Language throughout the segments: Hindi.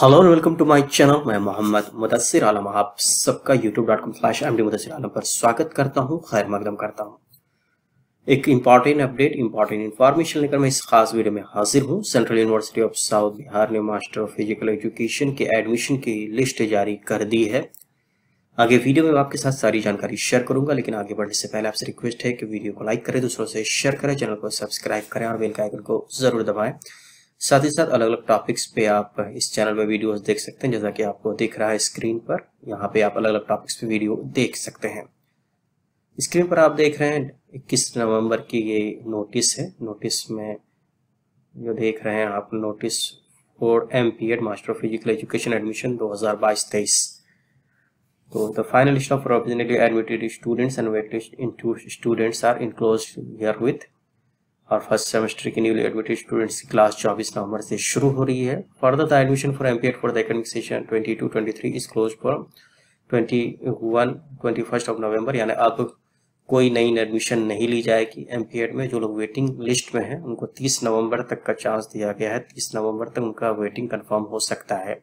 hello and welcome to my channel मैं मोहम्मद मुदसर आलम आप सबका YouTube dot com slash M D Mudassar Alam पर स्वागत करता हूं खैर मकदम करता हूं एक इम्पॉर्टेंट अपडेट इम्पॉर्टेंट इन्फॉर्मेशन लेकर मैं इस खास वीडियो में हाजिर हूं Central University of South Bihar ने मास्टर ऑफ फिजिकल एजुकेशन के एडमिशन की लिस्ट जारी कर दी है आगे वीडियो में आपके साथ सारी जानकारी शेयर करूंगा लेकिन आगे बढ़ने से पहले आपसे रिक्वेस्ट है कि वीडियो को लाइक करें दूसरों से शेयर करें चैनल को सब्सक्राइब करें और बेल का आइकन को जरूर दबाएं साथ ही साथ अलग अलग टॉपिक्स पे आप इस चैनल में वीडियोस देख सकते हैं जैसा कि आपको दिख रहा है स्क्रीन पर यहाँ पे आप अलग अलग टॉपिक्स पे वीडियो देख सकते हैं स्क्रीन पर आप देख रहे हैं इक्कीस नवंबर की ये नोटिस है नोटिस में जो देख रहे हैं आप notice for M P ed master of physical education admission दो हजार बाईस तेईस तो the final list of originally admitted students and wait list in to students are enclose here with और फर्स्ट सेमेस्टर की न्यूली एडमिटेड स्टूडेंट्स की क्लास 24 नवंबर से शुरू हो रही है further the admission for MPEd for the academic session 22 23 is close for 21 21 of नवंबर यानी अब कोई नई एडमिशन नहीं ली जाएगी एमपीएड में जो लोग वेटिंग लिस्ट में हैं उनको 30 नवंबर तक का चांस दिया गया है तीस नवम्बर तक उनका वेटिंग कन्फर्म हो सकता है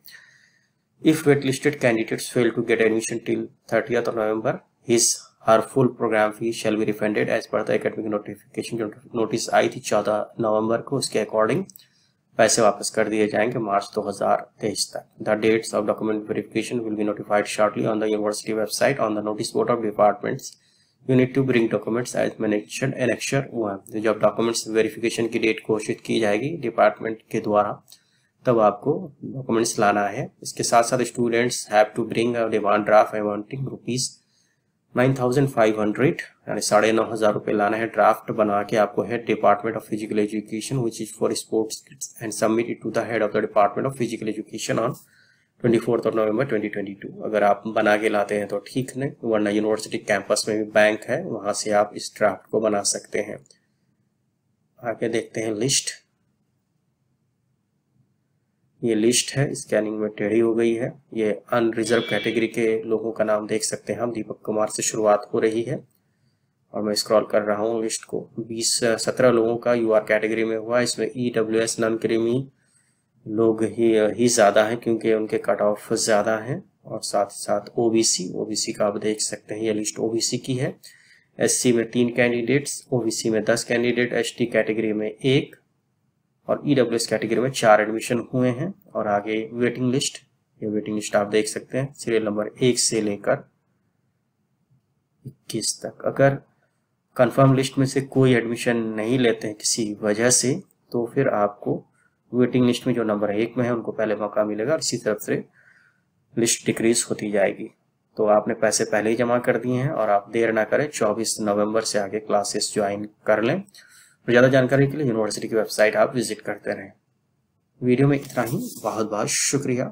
if wait listed candidates fail to get admission till thirty of November his her full programme fees shall be refunded as per academic notification जो नोटिस आई थी चौदह नवंबर को उसके अकॉर्डिंग पैसे वापस कर दिए जाएंगे मार्च 2023 तक the dates of document verification will be notified shortly on the university website on the notice board of departments you need to bring documents as mention mention annexure one जब डॉक्यूमेंट्स वेरिफिकेशन की डेट घोषित की जाएगी डिपार्टमेंट के द्वारा तब आपको डॉक्यूमेंट्स लाना है इसके साथ साथ students have to bring demand draft amounting rupees nine thousand five hundred यानी साढ़े नौ हज़ार रुपए लाना है ड्राफ्ट बना के आपको head department of physical education which is for sports and submit it to the head of the department of physical education on twenty fourth of November twenty twenty two अगर आप बना के लाते हैं तो ठीक है वरना यूनिवर्सिटी कैंपस में भी बैंक है वहां से आप इस ड्राफ्ट को बना सकते हैं आगे देखते हैं लिस्ट ये लिस्ट है स्कैनिंग में टेढ़ी हो गई है ये अनरिजर्व कैटेगरी के लोगों का नाम देख सकते हैं हम दीपक कुमार से शुरुआत हो रही है और मैं स्क्रॉल कर रहा हूँ लिस्ट को बीस सत्रह लोगों का यूआर कैटेगरी में हुआ इसमें E W S non creamy लोग ही ही ज़्यादा हैं क्योंकि उनके कट ऑफ ज़्यादा हैं और साथ ही साथ O B C O B C का आप देख सकते हैं ये लिस्ट ओ बी सी की है एस सी में तीन कैंडिडेट्स ओ बी सी में दस कैंडिडेट एस टी कैटेगरी में एक और ई डब्ल्यू एस कैटेगरी में चार एडमिशन हुए हैं और आगे वेटिंग लिस्ट ये वेटिंग लिस्ट आप देख सकते हैं सीरियल नंबर एक से लेकर इक्कीस तक अगर कंफर्म लिस्ट में से कोई एडमिशन नहीं लेते हैं किसी वजह से तो फिर आपको वेटिंग लिस्ट में जो नंबर एक में है उनको पहले मौका मिलेगा और इसी तरफ से लिस्ट डिक्रीज होती जाएगी तो आपने पैसे पहले ही जमा कर दिए हैं और आप देर ना करें 24 नवंबर से आगे क्लासेस ज्वाइन कर लें और ज़्यादा जानकारी के लिए यूनिवर्सिटी की वेबसाइट आप विजिट करते रहें वीडियो में इतना ही बहुत बहुत शुक्रिया